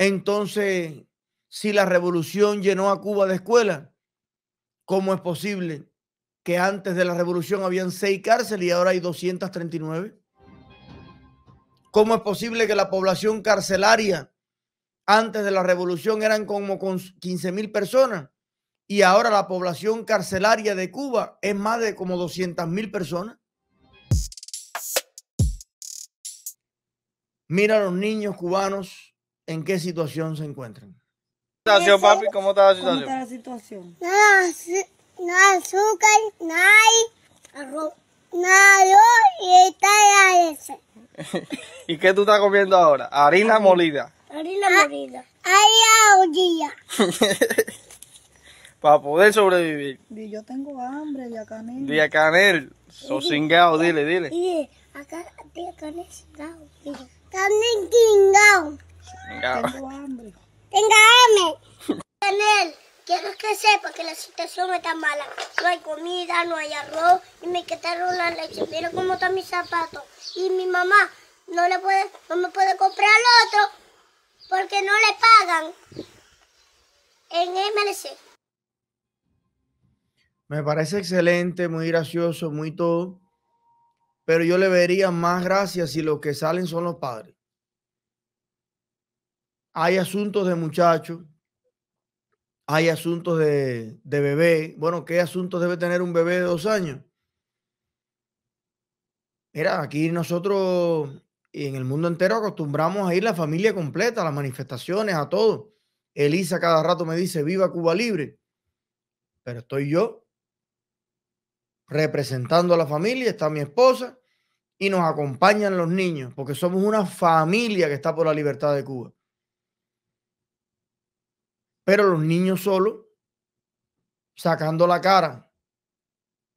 Entonces, si la revolución llenó a Cuba de escuela, ¿cómo es posible que antes de la revolución habían seis cárceles y ahora hay 239? ¿Cómo es posible que la población carcelaria antes de la revolución eran como con 15 mil personas y ahora la población carcelaria de Cuba es más de como 200 mil personas? Mira a los niños cubanos en qué situación se encuentran. ¿cómo está la situación? ¿Cómo está la situación? No, no azúcar, no hay arroz, no y está la ese. ¿Y qué tú estás comiendo ahora? Harina molida. Harina molida. Ah, hay Para poder sobrevivir. Y yo tengo hambre, Diacanel. Diacanel, sosingao, dile, dile. Y acá, tía, dile. singao. Canel tengo hambre. Tenga quiero que sepa que la situación está mala. No hay comida, no hay arroz y me quitaron la leche. Mira cómo están mis zapatos. Y mi mamá no, le puede, no me puede comprar otro porque no le pagan en MLC. Me parece excelente, muy gracioso, muy todo. Pero yo le vería más gracia si los que salen son los padres hay asuntos de muchachos, hay asuntos de, bebé. Bueno, ¿qué asuntos debe tener un bebé de dos años? Mira, aquí nosotros y en el mundo entero acostumbramos a ir la familia completa, a las manifestaciones, a todo. Elisa cada rato me dice, viva Cuba libre. Pero estoy yo representando a la familia, está mi esposa y nos acompañan los niños, porque somos una familia que está por la libertad de Cuba. Pero los niños solos, sacando la cara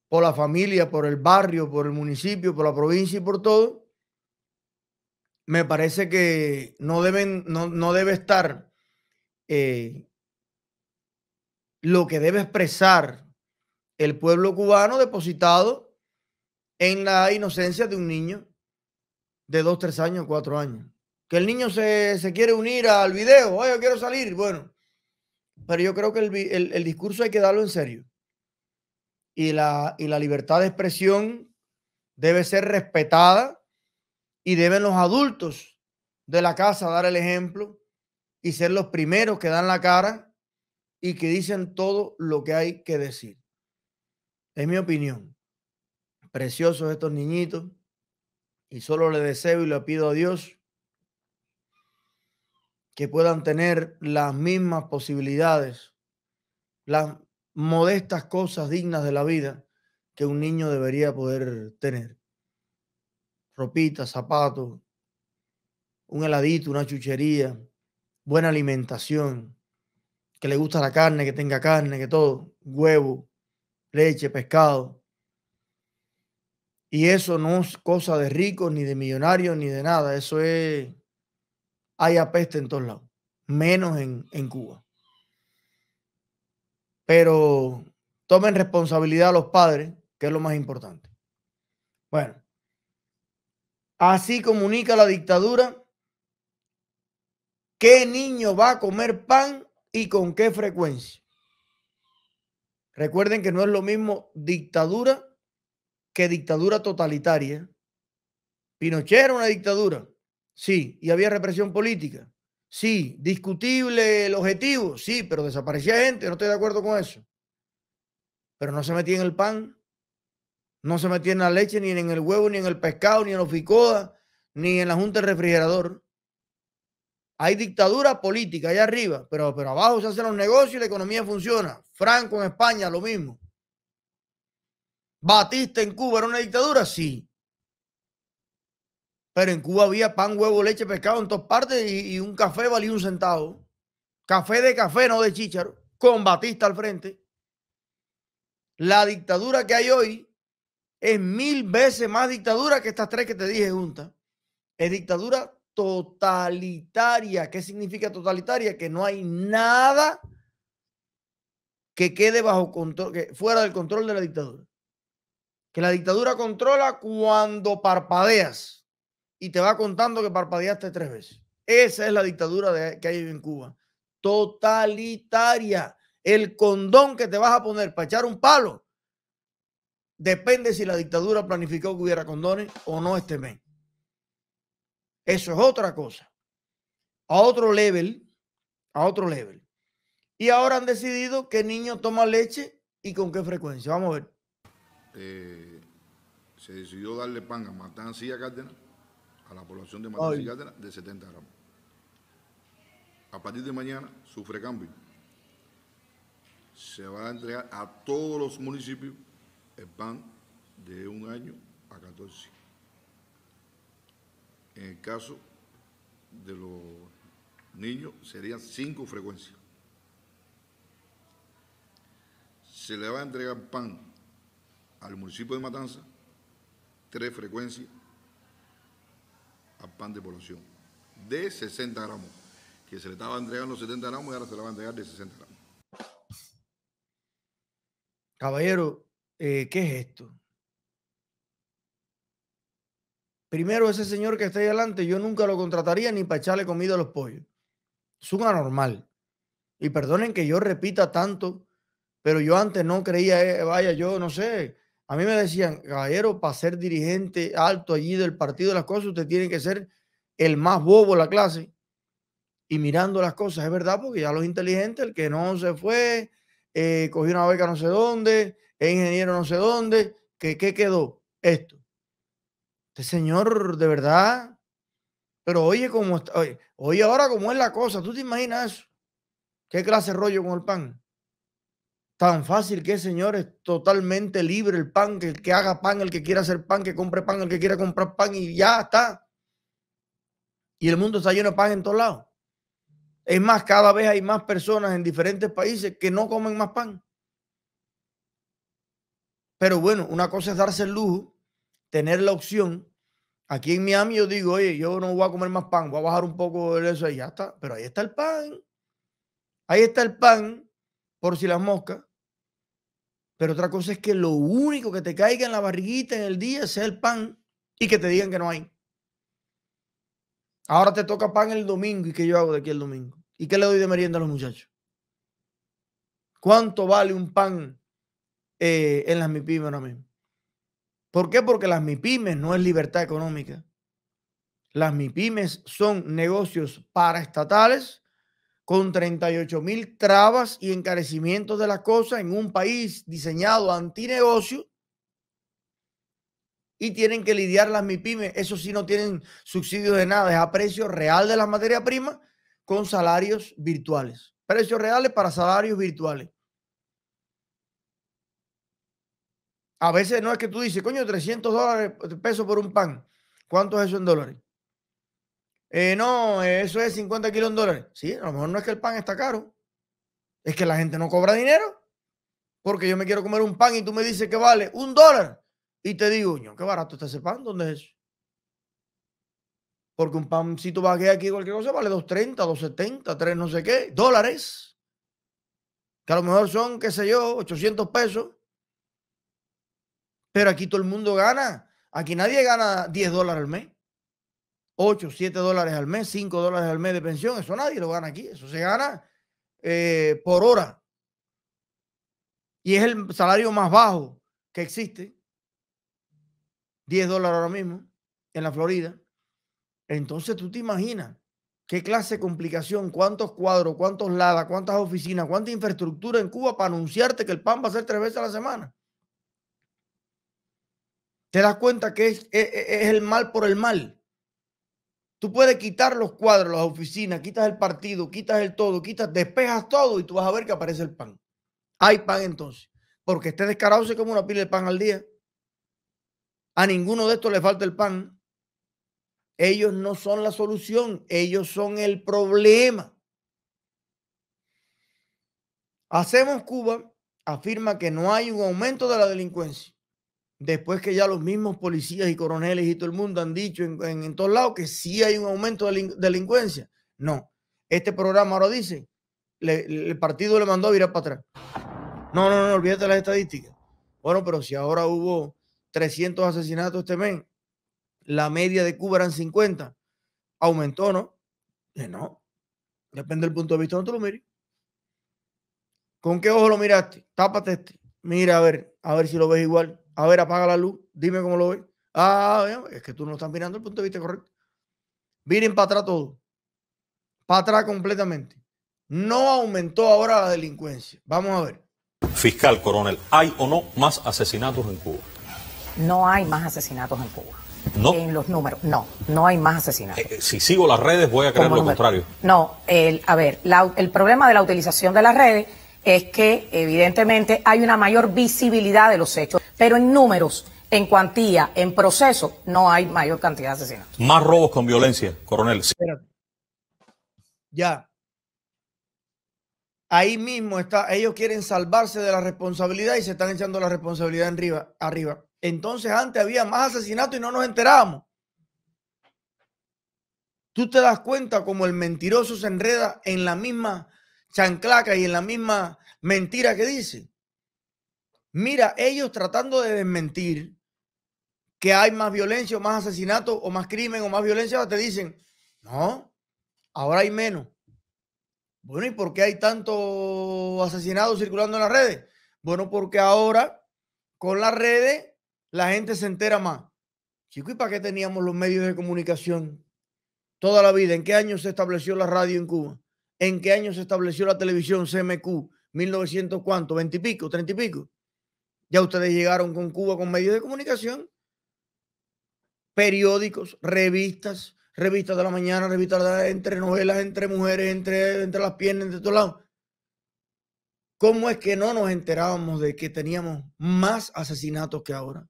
por la familia, por el barrio, por el municipio, por la provincia y por todo, me parece que no, deben, no, debe estar eh, lo que debe expresar el pueblo cubano depositado en la inocencia de un niño de dos, tres años, cuatro años. Que el niño se, se quiere unir al video, oye, yo quiero salir, bueno, pero yo creo que el, discurso hay que darlo en serio. Y la, y la libertad de expresión debe ser respetada y deben los adultos de la casa dar el ejemplo y ser los primeros que dan la cara y que dicen todo lo que hay que decir. Es mi opinión. Preciosos estos niñitos y solo le deseo y le pido a Dios que puedan tener las mismas posibilidades, las modestas cosas dignas de la vida que un niño debería poder tener. Ropita, zapatos, un heladito, una chuchería, buena alimentación, que le gusta la carne, que tenga carne, que todo, huevo, leche, pescado. Y eso no es cosa de ricos, ni de millonarios, ni de nada. Eso es hay apeste en todos lados, menos en, Cuba. Pero tomen responsabilidad a los padres, que es lo más importante. Bueno, así comunica la dictadura qué niño va a comer pan y con qué frecuencia. Recuerden que no es lo mismo dictadura que dictadura totalitaria. Pinochet era una dictadura. Sí, y había represión política. Sí, discutible el objetivo, sí, pero desaparecía gente, no estoy de acuerdo con eso. Pero no se metía en el pan, no se metía en la leche, ni en el huevo, ni en el pescado, ni en los ficoa, ni en la junta del refrigerador. Hay dictadura política allá arriba, pero, pero abajo se hacen los negocios y la economía funciona. Franco en España, lo mismo. Batista en Cuba era una dictadura, sí. Pero en Cuba había pan, huevo, leche, pescado en todas partes y, un café valía un centavo. Café de café, no de chícharo. Con Batista al frente. La dictadura que hay hoy es mil veces más dictadura que estas tres que te dije juntas. Es dictadura totalitaria. ¿Qué significa totalitaria? Que no hay nada que quede bajo control, fuera del control de la dictadura. Que la dictadura controla cuando parpadeas y te va contando que parpadeaste tres veces. Esa es la dictadura que hay en Cuba. Totalitaria. El condón que te vas a poner para echar un palo depende si la dictadura planificó que hubiera condones o no este mes. Eso es otra cosa. A otro level, a otro level. Y ahora han decidido qué niño toma leche y con qué frecuencia. Vamos a ver. Eh, se decidió darle pan a Matancilla Cárdenas la población de Matanzas de 70 gramos. A partir de mañana, sufre cambio. se va a entregar a todos los municipios el pan de un año a 14. En el caso de los niños serían cinco frecuencias. Se le va a entregar pan al municipio de Matanza, tres frecuencias pan de población de 60 gramos, que se le estaba entregando 70 gramos y ahora se le va a entregar de 60 gramos. Caballero, eh, ¿qué es esto? Primero, ese señor que está ahí adelante, yo nunca lo contrataría ni para echarle comida a los pollos. Es un anormal. Y perdonen que yo repita tanto, pero yo antes no creía, eh, vaya, yo no sé, a mí me decían, caballero, para ser dirigente alto allí del partido de las cosas, usted tiene que ser el más bobo de la clase. Y mirando las cosas, es verdad, porque ya los inteligentes, el que no se fue, eh, cogió una beca no sé dónde, es ingeniero no sé dónde, ¿qué, quedó? Esto. Este señor, de verdad. Pero oye, cómo está, oye, ahora cómo es la cosa, ¿tú te imaginas eso? ¿Qué clase rollo con el pan? Tan fácil que señores, totalmente libre el pan, que el que haga pan, el que quiera hacer pan, que compre pan, el que quiera comprar pan y ya está. Y el mundo está lleno de pan en todos lados. Es más, cada vez hay más personas en diferentes países que no comen más pan. Pero bueno, una cosa es darse el lujo, tener la opción. Aquí en Miami yo digo, oye, yo no voy a comer más pan, voy a bajar un poco de eso y ya está. Pero ahí está el pan. Ahí está el pan por si las moscas. Pero otra cosa es que lo único que te caiga en la barriguita en el día sea el pan y que te digan que no hay. Ahora te toca pan el domingo y que yo hago de aquí el domingo. ¿Y qué le doy de merienda a los muchachos? ¿Cuánto vale un pan eh, en las MIPIMES ahora mismo? ¿Por qué? Porque las MIPIMES no es libertad económica. Las MIPIMES son negocios para estatales con 38 mil trabas y encarecimientos de las cosas en un país diseñado antinegocio y tienen que lidiar las MIPIME. Eso sí, no tienen subsidio de nada, es a precio real de la materia prima con salarios virtuales. Precios reales para salarios virtuales. A veces no es que tú dices, coño, 300 dólares eh, pesos por un pan. ¿Cuánto es eso en dólares? Eh, no, eso es 50 kilos en dólares. Sí, a lo mejor no es que el pan está caro. Es que la gente no cobra dinero. Porque yo me quiero comer un pan y tú me dices que vale un dólar. Y te digo, ño, qué barato está ese pan, ¿dónde es Porque un pancito bagué aquí, cualquier cosa, vale 2.30, 2.70, 3 no sé qué, dólares. Que a lo mejor son, qué sé yo, 800 pesos. Pero aquí todo el mundo gana. Aquí nadie gana 10 dólares al mes. 8, 7 dólares al mes, 5 dólares al mes de pensión. Eso nadie lo gana aquí. Eso se gana eh, por hora. Y es el salario más bajo que existe. 10 dólares ahora mismo en la Florida. Entonces tú te imaginas qué clase de complicación, cuántos cuadros, cuántos ladas, cuántas oficinas, cuánta infraestructura en Cuba para anunciarte que el pan va a ser tres veces a la semana. Te das cuenta que es el mal por el mal. Tú puedes quitar los cuadros, las oficinas, quitas el partido, quitas el todo, quitas, despejas todo y tú vas a ver que aparece el pan. Hay pan entonces. Porque este descarado se come una pila de pan al día. A ninguno de estos le falta el pan. Ellos no son la solución, ellos son el problema. Hacemos Cuba afirma que no hay un aumento de la delincuencia después que ya los mismos policías y coroneles y todo el mundo han dicho en, todos lados que sí hay un aumento de delincuencia. No, este programa ahora dice, el partido le mandó a virar para atrás. No, no, no, olvídate las estadísticas. Bueno, pero si ahora hubo 300 asesinatos este mes, la media de Cuba eran 50, aumentó, ¿no? Eh, no, depende del punto de vista donde tú lo mires. ¿Con qué ojo lo miraste? Tápate este. Mira, a ver, a ver si lo ves igual. A ver, apaga la luz, dime cómo lo ves. Ah, es que tú no estás mirando el punto de vista correcto. Miren para atrás todo. Para atrás completamente. No aumentó ahora la delincuencia. Vamos a ver. Fiscal coronel, ¿hay o no más asesinatos en Cuba? No hay más asesinatos en Cuba. No. En los números, no, no hay más asesinatos. Eh, eh, si sigo las redes voy a creer lo contrario. No, el, a ver, el problema de la utilización de las redes es que evidentemente hay una mayor visibilidad de los hechos, pero en números, en cuantía, en proceso, no hay mayor cantidad de asesinatos. Más robos con violencia, coronel. Ya. Ahí mismo está, ellos quieren salvarse de la responsabilidad y se están echando la responsabilidad arriba. arriba. Entonces antes había más asesinatos y no nos enterábamos. Tú te das cuenta como el mentiroso se enreda en la misma chanclaca y en la misma mentira que dice. Mira, ellos tratando de desmentir que hay más violencia o más asesinato o más crimen o más violencia, te dicen, no, ahora hay menos. Bueno, ¿y por qué hay tanto asesinados circulando en las redes? Bueno, porque ahora con las redes la gente se entera más. Chico, ¿y para qué teníamos los medios de comunicación toda la vida? ¿En qué año se estableció la radio en Cuba? en qué año se estableció la televisión CMQ, 1900 cuánto, 20 y pico, 30 y pico. Ya ustedes llegaron con Cuba con medios de comunicación, periódicos, revistas, revistas de la mañana, revistas de entre novelas, entre mujeres, entre, entre las piernas, entre todos lados. ¿Cómo es que no nos enterábamos de que teníamos más asesinatos que ahora?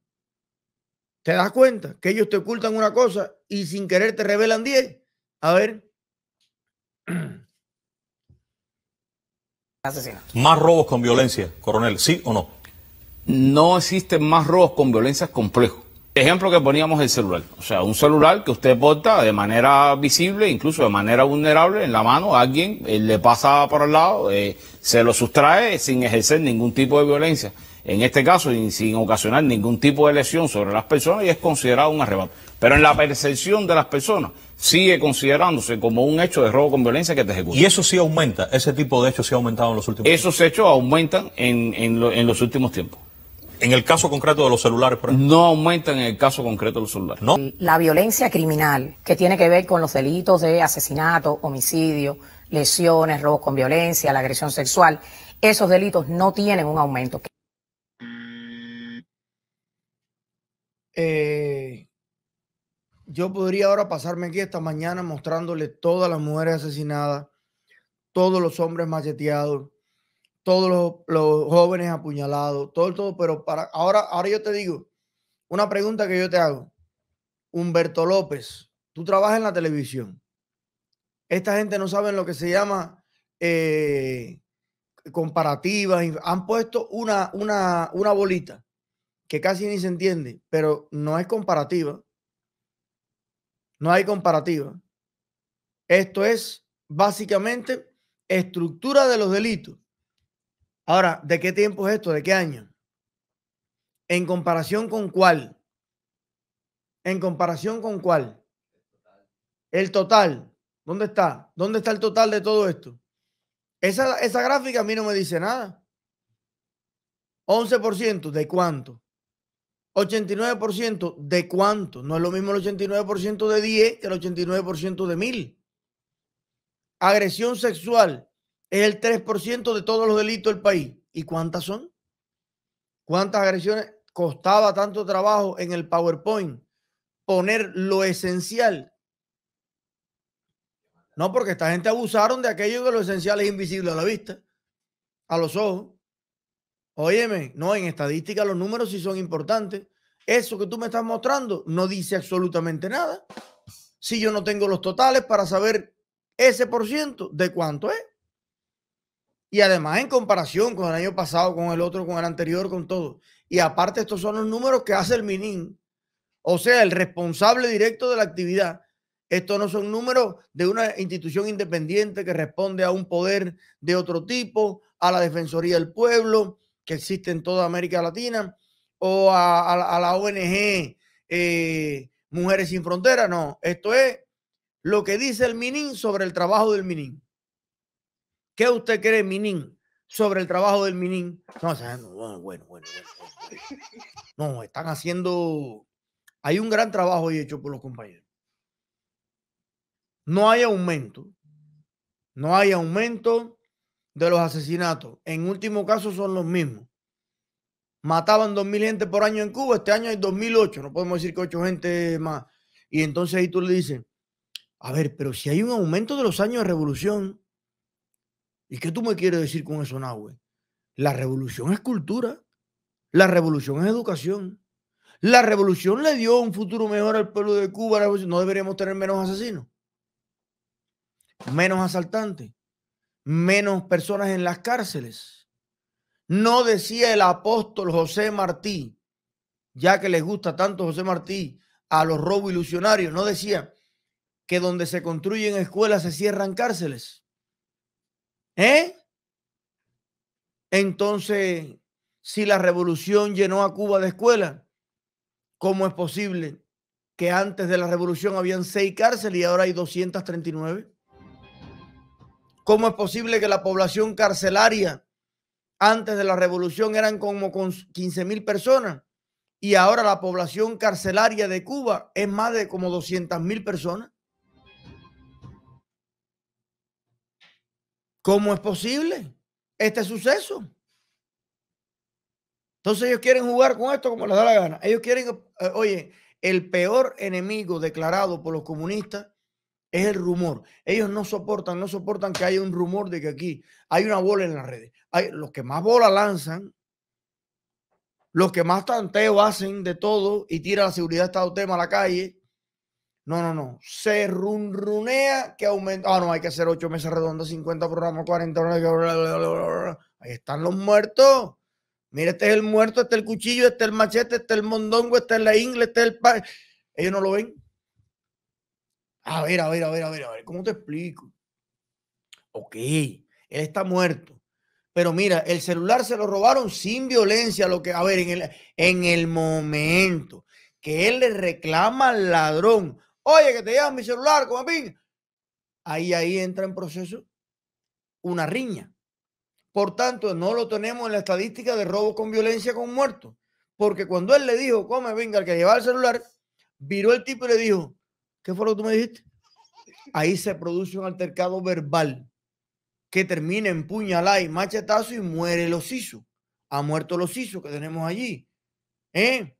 ¿Te das cuenta? Que ellos te ocultan una cosa y sin querer te revelan 10. A ver. Más robos con violencia, coronel, ¿sí o no? No existen más robos con violencia complejos. Ejemplo que poníamos el celular. O sea, un celular que usted porta de manera visible, incluso de manera vulnerable, en la mano, alguien le pasa para el lado, eh, se lo sustrae sin ejercer ningún tipo de violencia en este caso sin ocasionar ningún tipo de lesión sobre las personas y es considerado un arrebato. Pero en la percepción de las personas sigue considerándose como un hecho de robo con violencia que te ejecuta. Y eso sí aumenta, ese tipo de hechos sí ha aumentado en los últimos Esos hechos aumentan en, los últimos tiempos. ¿En el caso concreto de los celulares, por ejemplo? No aumentan en el caso concreto de los celulares. ¿No? La violencia criminal que tiene que ver con los delitos de asesinato, homicidio, lesiones, robo con violencia, la agresión sexual, esos delitos no tienen un aumento. Eh, yo podría ahora pasarme aquí esta mañana mostrándole todas las mujeres asesinadas, todos los hombres macheteados, todos los, jóvenes apuñalados, todo, todo, pero para ahora, ahora yo te digo, una pregunta que yo te hago. Humberto López, tú trabajas en la televisión. Esta gente no sabe lo que se llama eh, comparativa Han puesto una, una bolita que casi ni se entiende, pero no es comparativa. No hay comparativa. Esto es básicamente estructura de los delitos. Ahora, ¿de qué tiempo es esto? ¿De qué año? ¿En comparación con cuál? ¿En comparación con cuál? El total. ¿Dónde está? ¿Dónde está el total de todo esto? Esa, gráfica a mí no me dice nada. 11% de cuánto? 89% de cuánto? No es lo mismo el 89% de 10 que el 89% de 1000. Agresión sexual es el 3% de todos los delitos del país. ¿Y cuántas son? ¿Cuántas agresiones costaba tanto trabajo en el PowerPoint poner lo esencial? No, porque esta gente abusaron de aquello que lo esencial es invisible a la vista, a los ojos. Óyeme, no, en estadística los números sí son importantes. Eso que tú me estás mostrando no dice absolutamente nada. Si yo no tengo los totales para saber ese por ciento de cuánto es. Y además en comparación con el año pasado, con el otro, con el anterior, con todo. Y aparte estos son los números que hace el MININ. O sea, el responsable directo de la actividad. Estos no son números de una institución independiente que responde a un poder de otro tipo, a la Defensoría del Pueblo, que existe en toda América Latina o a, la ONG eh, Mujeres sin Fronteras. No, esto es lo que dice el Minin sobre el trabajo del Minin. ¿Qué usted cree, Minin, sobre el trabajo del Minin? No, bueno, No, están haciendo. Hay un gran trabajo hecho por los compañeros. No hay aumento. No hay aumento de los asesinatos, en último caso, son los mismos. Mataban 2.000 gente por año en Cuba, este año hay 2.008, no podemos decir que 8 gente más. Y entonces ahí tú le dices, a ver, pero si hay un aumento de los años de revolución, ¿y qué tú me quieres decir con eso, Nahue? La revolución es cultura, la revolución es educación. La revolución le dio un futuro mejor al pueblo de Cuba. No deberíamos tener menos asesinos, menos asaltantes, menos personas en las cárceles. No decía el apóstol José Martí, ya que les gusta tanto José Martí a los robos ilusionarios, no decía que donde se construyen escuelas se cierran cárceles. ¿Eh? Entonces, si la revolución llenó a Cuba de escuelas, ¿cómo es posible que antes de la revolución habían seis cárceles y ahora hay 239? ¿Cómo es posible que la población carcelaria antes de la revolución eran como con 15 mil personas y ahora la población carcelaria de Cuba es más de como 200 mil personas? ¿Cómo es posible este suceso? Entonces ellos quieren jugar con esto como les da la gana. Ellos quieren, eh, oye, el peor enemigo declarado por los comunistas es el rumor. Ellos no soportan, no soportan que haya un rumor de que aquí hay una bola en las redes. Hay, los que más bola lanzan, los que más tanteo hacen de todo y tira la seguridad de Estado tema a la calle. No, no, no. Se runrunea que aumenta. Ah, no, hay que hacer ocho meses redondas 50 programas, 40 horas. Ahí están los muertos. Mira, este es el muerto, este es el cuchillo, este es el machete, este es el mondongo, este es la ingle, este es el... Pa... Ellos no lo ven. A ver, a ver, a ver, a ver, a ver, ¿cómo te explico? Ok, él está muerto. Pero mira, el celular se lo robaron sin violencia, lo que, a ver, en el, en el momento que él le reclama al ladrón, oye, que te llevas mi celular, como pin. Ahí, ahí entra en proceso una riña. Por tanto, no lo tenemos en la estadística de robo con violencia con muertos. Porque cuando él le dijo, come, venga, el que llevaba el celular, viró el tipo y le dijo, ¿Qué fue lo que tú me dijiste? Ahí se produce un altercado verbal que termina en puñalada y machetazo y muere el osiso. Ha muerto los osiso que tenemos allí. ¿Eh?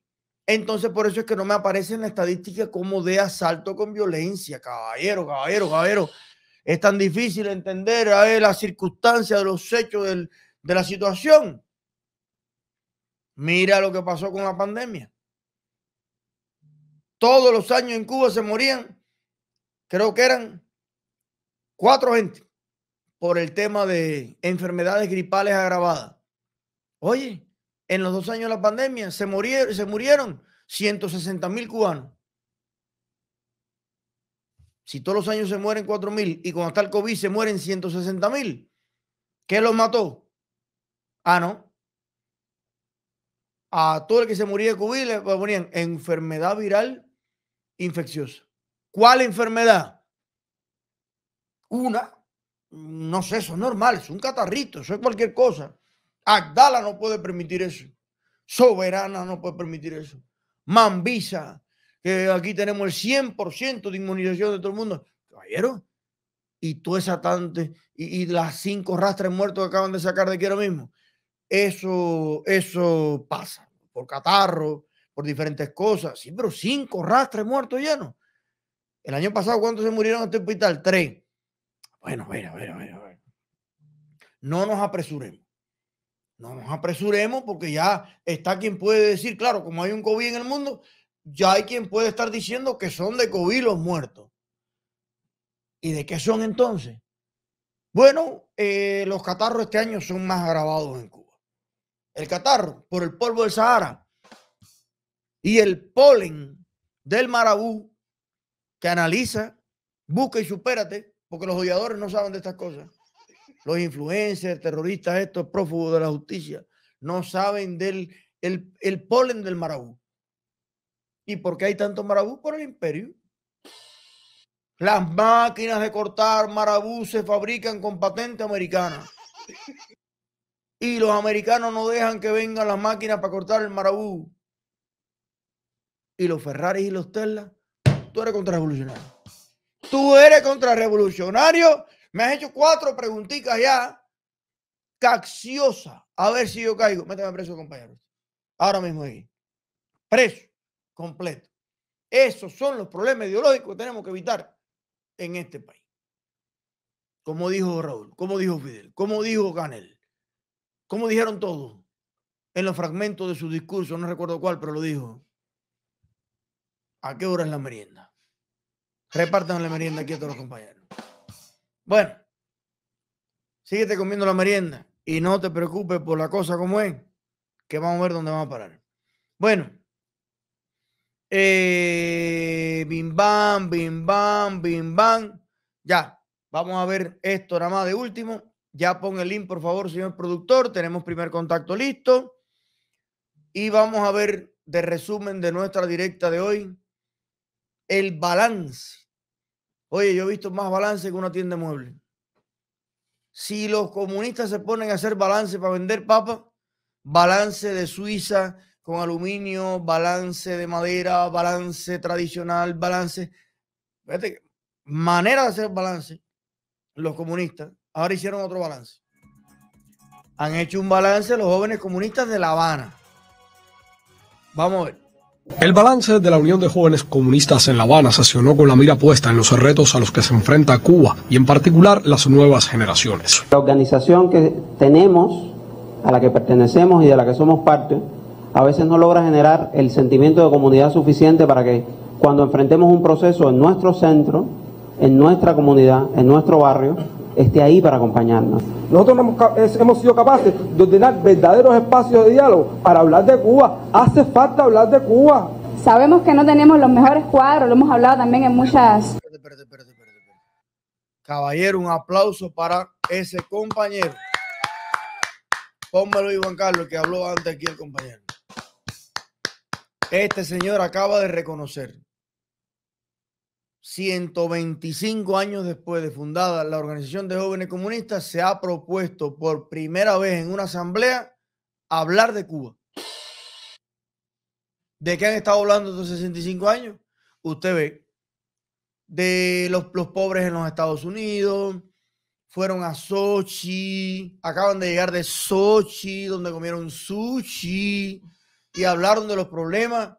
Entonces, por eso es que no me aparece en la estadística como de asalto con violencia. Caballero, caballero, caballero. Es tan difícil entender a las circunstancias de los hechos de la situación. Mira lo que pasó con la pandemia todos los años en Cuba se morían, creo que eran cuatro gente por el tema de enfermedades gripales agravadas. Oye, en los dos años de la pandemia se murieron, se murieron 160 mil cubanos. Si todos los años se mueren cuatro mil y cuando está el COVID se mueren 160 mil, ¿qué los mató? Ah, no. A todo el que se moría de COVID le ponían enfermedad viral infecciosa. ¿Cuál enfermedad? Una, no sé, eso es normal, es un catarrito, eso es cualquier cosa. Agdala no puede permitir eso. Soberana no puede permitir eso. Mambisa, que aquí tenemos el 100% de inmunización de todo el mundo. Caballero, y tú esa tante, y, las cinco rastres muertos que acaban de sacar de aquí ahora mismo. Eso, eso pasa por catarro, por diferentes cosas. Sí, pero cinco rastres muertos llenos. El año pasado, ¿cuántos se murieron en este hospital? Tres. Bueno, bueno, bueno, bueno. No nos apresuremos. No nos apresuremos porque ya está quien puede decir, claro, como hay un COVID en el mundo, ya hay quien puede estar diciendo que son de COVID los muertos. ¿Y de qué son entonces? Bueno, eh, los catarros este año son más agravados en Cuba. El catarro por el polvo del Sahara y el polen del marabú que analiza, busca y supérate, porque los odiadores no saben de estas cosas. Los influencers, terroristas, estos prófugos de la justicia, no saben del el, polen del marabú. ¿Y por qué hay tanto marabú? Por el imperio. Las máquinas de cortar marabú se fabrican con patente americana. Y los americanos no dejan que vengan las máquinas para cortar el marabú y los Ferraris y los Tesla, tú eres contrarrevolucionario. Tú eres contrarrevolucionario. Me has hecho cuatro preguntitas ya. Caxiosa. A ver si yo caigo. Métame preso, compañeros. Ahora mismo ahí. Preso. Completo. Esos son los problemas ideológicos que tenemos que evitar en este país. Como dijo Raúl, como dijo Fidel, como dijo Canel, como dijeron todos en los fragmentos de su discurso, no recuerdo cuál, pero lo dijo. ¿A qué hora es la merienda? Repartan la merienda aquí a todos los compañeros. Bueno, síguete comiendo la merienda y no te preocupes por la cosa como es, que vamos a ver dónde vamos a parar. Bueno, eh, bim bam, bim bam, bim bam. Ya, vamos a ver esto nada más de último. Ya pon el link, por favor, señor productor. Tenemos primer contacto listo. Y vamos a ver de resumen de nuestra directa de hoy el balance. Oye, yo he visto más balance que una tienda de muebles. Si los comunistas se ponen a hacer balance para vender papa, balance de Suiza con aluminio, balance de madera, balance tradicional, balance. Fíjate, manera de hacer balance. Los comunistas ahora hicieron otro balance. Han hecho un balance los jóvenes comunistas de La Habana. Vamos a ver. El balance de la Unión de Jóvenes Comunistas en La Habana accionó con la mira puesta en los retos a los que se enfrenta Cuba y en particular las nuevas generaciones. La organización que tenemos, a la que pertenecemos y de la que somos parte, a veces no logra generar el sentimiento de comunidad suficiente para que cuando enfrentemos un proceso en nuestro centro, en nuestra comunidad, en nuestro barrio, esté ahí para acompañarnos. Nosotros hemos, sido capaces de ordenar verdaderos espacios de diálogo para hablar de Cuba. Hace falta hablar de Cuba. Sabemos que no tenemos los mejores cuadros, lo hemos hablado también en muchas... Espérate, espérate, espérate, Caballero, un aplauso para ese compañero. y Juan Carlos, que habló antes aquí el compañero. Este señor acaba de reconocer 125 años después de fundada la Organización de Jóvenes Comunistas, se ha propuesto por primera vez en una asamblea hablar de Cuba. ¿De qué han estado hablando estos 65 años? Usted ve, de los, pobres en los Estados Unidos, fueron a Sochi, acaban de llegar de Sochi, donde comieron sushi y hablaron de los problemas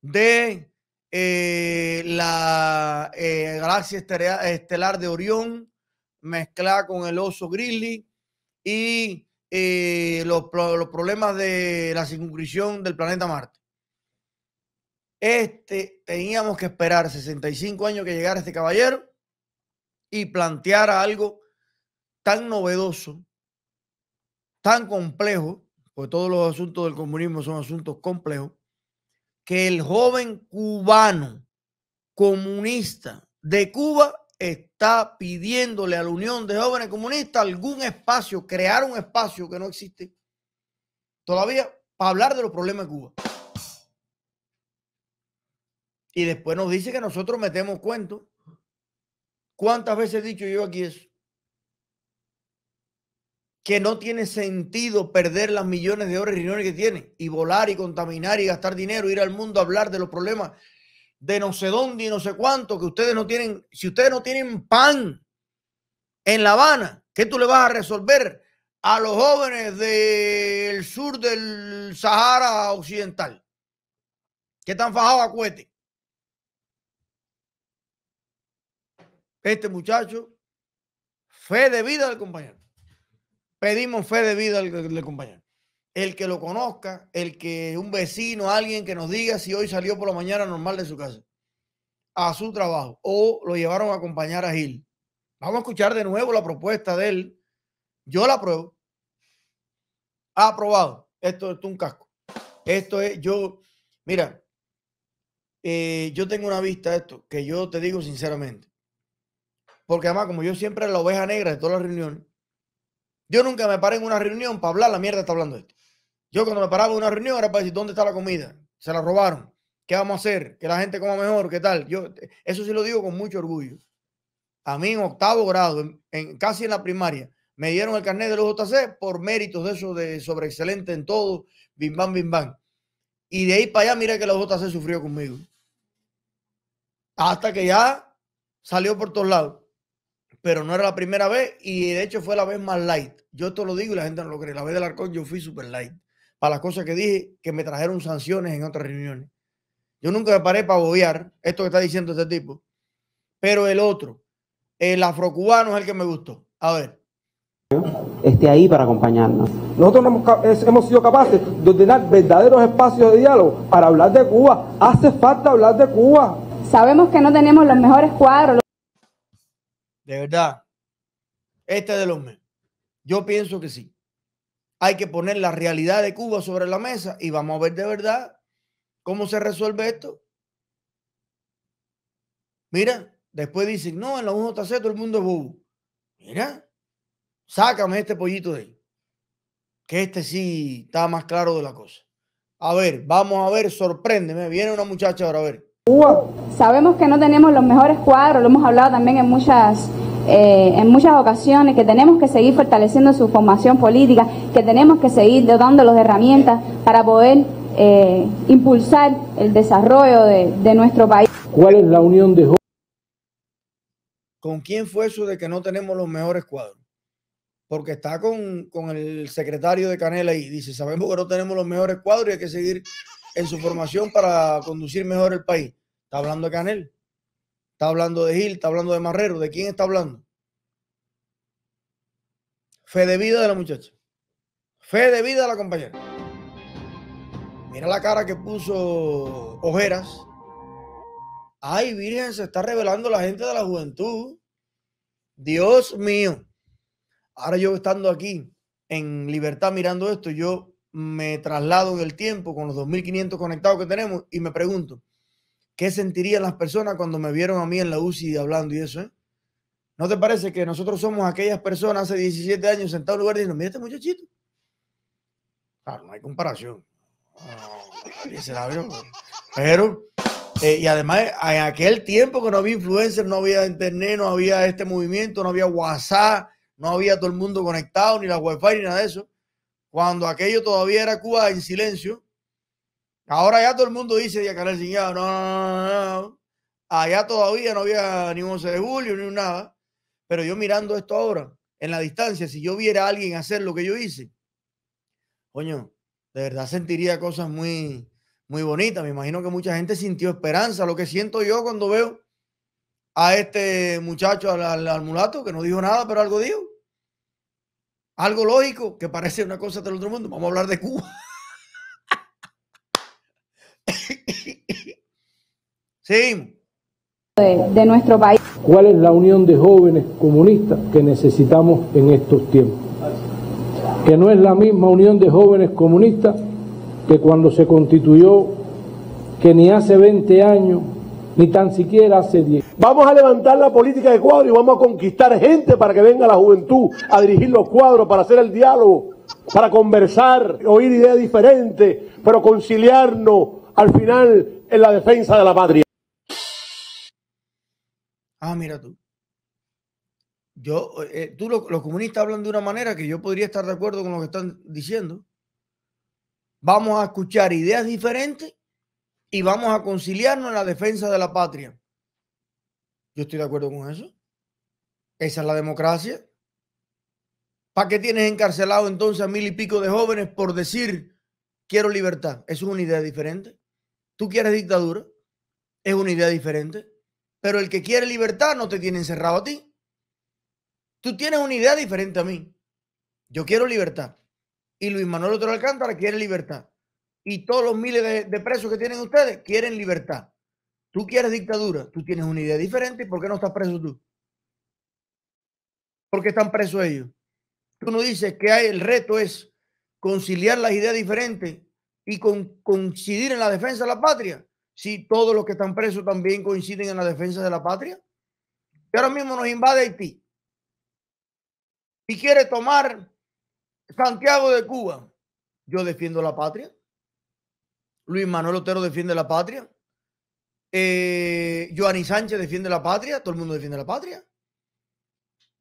de eh, la eh, galaxia estelar, de Orión mezclada con el oso grizzly y eh, los, problemas de la circuncisión del planeta Marte. Este teníamos que esperar 65 años que llegara este caballero y planteara algo tan novedoso, tan complejo, porque todos los asuntos del comunismo son asuntos complejos, que el joven cubano comunista de Cuba está pidiéndole a la Unión de Jóvenes Comunistas algún espacio, crear un espacio que no existe todavía para hablar de los problemas de Cuba. Y después nos dice que nosotros metemos cuentos. ¿Cuántas veces he dicho yo aquí eso? que no tiene sentido perder las millones de horas y reuniones que tiene y volar y contaminar y gastar dinero, ir al mundo a hablar de los problemas de no sé dónde y no sé cuánto, que ustedes no tienen, si ustedes no tienen pan en La Habana, ¿qué tú le vas a resolver a los jóvenes del sur del Sahara Occidental? Que tan fajados a cohete. Este muchacho, fe de vida del compañero pedimos fe vida al, le compañero. El que lo conozca, el que un vecino, alguien que nos diga si hoy salió por la mañana normal de su casa a su trabajo o lo llevaron a acompañar a Gil. Vamos a escuchar de nuevo la propuesta de él. Yo la apruebo. Aprobado. Esto, es un casco. Esto es, yo, mira, eh, yo tengo una vista de esto que yo te digo sinceramente. Porque además, como yo siempre la oveja negra de todas las reuniones, yo nunca me paré en una reunión para hablar la mierda está hablando esto. Yo cuando me paraba en una reunión era para decir, ¿dónde está la comida? Se la robaron. ¿Qué vamos a hacer? Que la gente coma mejor, ¿qué tal? Yo eso sí lo digo con mucho orgullo. A mí en octavo grado, en, casi en la primaria, me dieron el carnet de los JC por méritos de eso de sobre excelente en todo, bim bam bim bam. Y de ahí para allá miré que los JC sufrió conmigo. Hasta que ya salió por todos lados pero no era la primera vez y de hecho fue la vez más light. Yo te lo digo y la gente no lo cree. La vez del Arcón yo fui súper light. Para las cosas que dije, que me trajeron sanciones en otras reuniones. Yo nunca me paré para bobear esto que está diciendo este tipo. Pero el otro, el afrocubano es el que me gustó. A ver. Esté ahí para acompañarnos. Nosotros hemos, hemos sido capaces de ordenar verdaderos espacios de diálogo para hablar de Cuba. Hace falta hablar de Cuba. Sabemos que no tenemos los mejores cuadros. De verdad. Este los hombre. Yo pienso que sí. Hay que poner la realidad de Cuba sobre la mesa y vamos a ver de verdad cómo se resuelve esto. Mira, después dicen, no, en la UJC todo el mundo es bobo. Mira, sácame este pollito de ahí. Que este sí está más claro de la cosa. A ver, vamos a ver, sorpréndeme. Viene una muchacha ahora, a ver. Sabemos que no tenemos los mejores cuadros, lo hemos hablado también en muchas eh, en muchas ocasiones que tenemos que seguir fortaleciendo su formación política, que tenemos que seguir dando las herramientas para poder eh, impulsar el desarrollo de, nuestro país. ¿Cuál es la unión de ¿Con quién fue eso de que no tenemos los mejores cuadros? Porque está con, con el secretario de Canela y dice, sabemos que no tenemos los mejores cuadros y hay que seguir en su formación para conducir mejor el país. Está hablando de Canel, está hablando de Gil, está hablando de Marrero. ¿De quién está hablando? Fe de vida de la muchacha. Fe de vida de la compañera. Mira la cara que puso Ojeras. Ay, Virgen, se está revelando la gente de la juventud. Dios mío. Ahora yo estando aquí en libertad mirando esto, yo me traslado en el tiempo con los 2.500 conectados que tenemos y me pregunto, ¿qué sentirían las personas cuando me vieron a mí en la UCI hablando y eso? Eh? ¿No te parece que nosotros somos aquellas personas hace 17 años sentados en un lugar diciendo, mira este muchachito? Claro, no hay comparación. pero, eh, y además, en aquel tiempo que no había influencers, no había internet, no había este movimiento, no había WhatsApp, no había todo el mundo conectado, ni la wifi, ni nada de eso cuando aquello todavía era Cuba en silencio. Ahora ya todo el mundo dice, ya Canel sin no, no, no, no, allá todavía no había ni 11 de julio ni nada. Pero yo mirando esto ahora, en la distancia, si yo viera a alguien hacer lo que yo hice, coño, de verdad sentiría cosas muy, muy bonitas. Me imagino que mucha gente sintió esperanza, lo que siento yo cuando veo a este muchacho, al mulato, que no dijo nada, pero algo dijo. Algo lógico que parece una cosa del otro mundo. Vamos a hablar de Cuba. sí. De, nuestro país. ¿Cuál es la unión de jóvenes comunistas que necesitamos en estos tiempos? Que no es la misma unión de jóvenes comunistas que cuando se constituyó, que ni hace 20 años ni tan siquiera hace 10. Vamos a levantar la política de cuadro y vamos a conquistar gente para que venga la juventud a dirigir los cuadros, para hacer el diálogo, para conversar, oír ideas diferentes, pero conciliarnos al final en la defensa de la patria. Ah, mira tú. Yo, eh, tú, los comunistas hablan de una manera que yo podría estar de acuerdo con lo que están diciendo. Vamos a escuchar ideas diferentes y vamos a conciliarnos en la defensa de la patria. Yo estoy de acuerdo con eso. Esa es la democracia. ¿Para qué tienes encarcelado entonces a mil y pico de jóvenes por decir quiero libertad? es una idea diferente. Tú quieres dictadura, es una idea diferente. Pero el que quiere libertad no te tiene encerrado a ti. Tú tienes una idea diferente a mí. Yo quiero libertad. Y Luis Manuel Otro Alcántara quiere libertad y todos los miles de, presos que tienen ustedes quieren libertad. Tú quieres dictadura, tú tienes una idea diferente, ¿por qué no estás preso tú? ¿Por qué están presos ellos? Tú no dices que el reto es conciliar las ideas diferentes y coincidir en la defensa de la patria. Si todos los que están presos también coinciden en la defensa de la patria. Y ahora mismo nos invade Haití y quiere tomar Santiago de Cuba. Yo defiendo la patria. Luis Manuel Otero defiende la patria. Eh, Joanny Sánchez defiende la patria. Todo el mundo defiende la patria.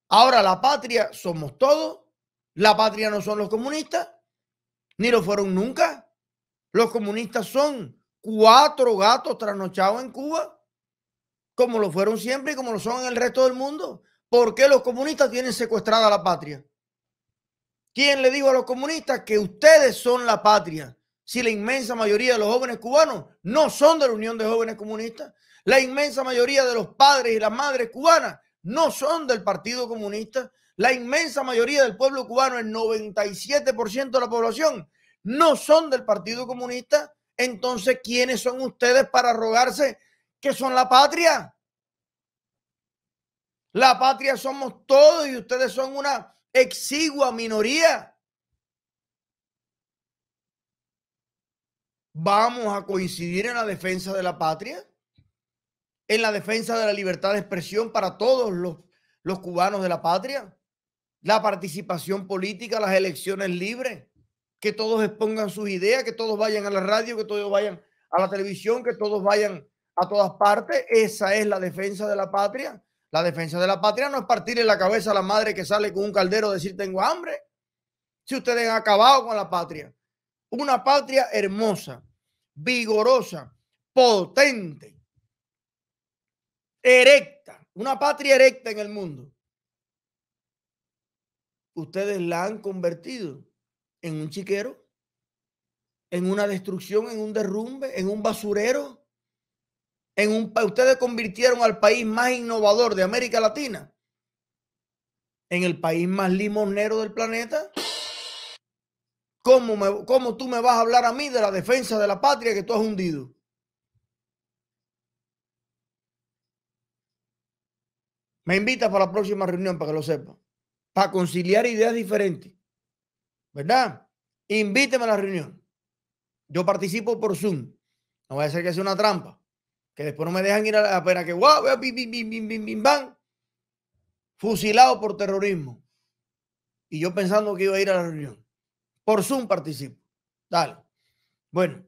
Ahora la patria somos todos. La patria no son los comunistas. Ni lo fueron nunca. Los comunistas son cuatro gatos trasnochados en Cuba. Como lo fueron siempre y como lo son en el resto del mundo. ¿Por qué los comunistas tienen secuestrada la patria? ¿Quién le dijo a los comunistas que ustedes son la patria? si la inmensa mayoría de los jóvenes cubanos no son de la Unión de Jóvenes Comunistas? La inmensa mayoría de los padres y las madres cubanas no son del Partido Comunista. La inmensa mayoría del pueblo cubano, el 97% de la población, no son del Partido Comunista. Entonces, ¿quiénes son ustedes para rogarse que son la patria? La patria somos todos y ustedes son una exigua minoría. vamos a coincidir en la defensa de la patria, en la defensa de la libertad de expresión para todos los, los cubanos de la patria, la participación política, las elecciones libres, que todos expongan sus ideas, que todos vayan a la radio, que todos vayan a la televisión, que todos vayan a todas partes. Esa es la defensa de la patria. La defensa de la patria no es partirle la cabeza a la madre que sale con un caldero decir tengo hambre. Si ustedes han acabado con la patria. Una patria hermosa, vigorosa, potente, erecta, una patria erecta en el mundo. Ustedes la han convertido en un chiquero, en una destrucción, en un derrumbe, en un basurero. En un, ustedes convirtieron al país más innovador de América Latina en el país más limonero del planeta ¿Cómo, tú me vas a hablar a mí de la defensa de la patria que tú has hundido? Me invitas para la próxima reunión para que lo sepa. Para conciliar ideas diferentes. ¿Verdad? Invíteme a la reunión. Yo participo por Zoom. No voy a ser que sea una trampa. Que después no me dejan ir a la que bim, bim, bim, bim, bim, bam. Fusilado por terrorismo. Y yo pensando que iba a ir a la reunión. Por Zoom participo. Dale. Bueno.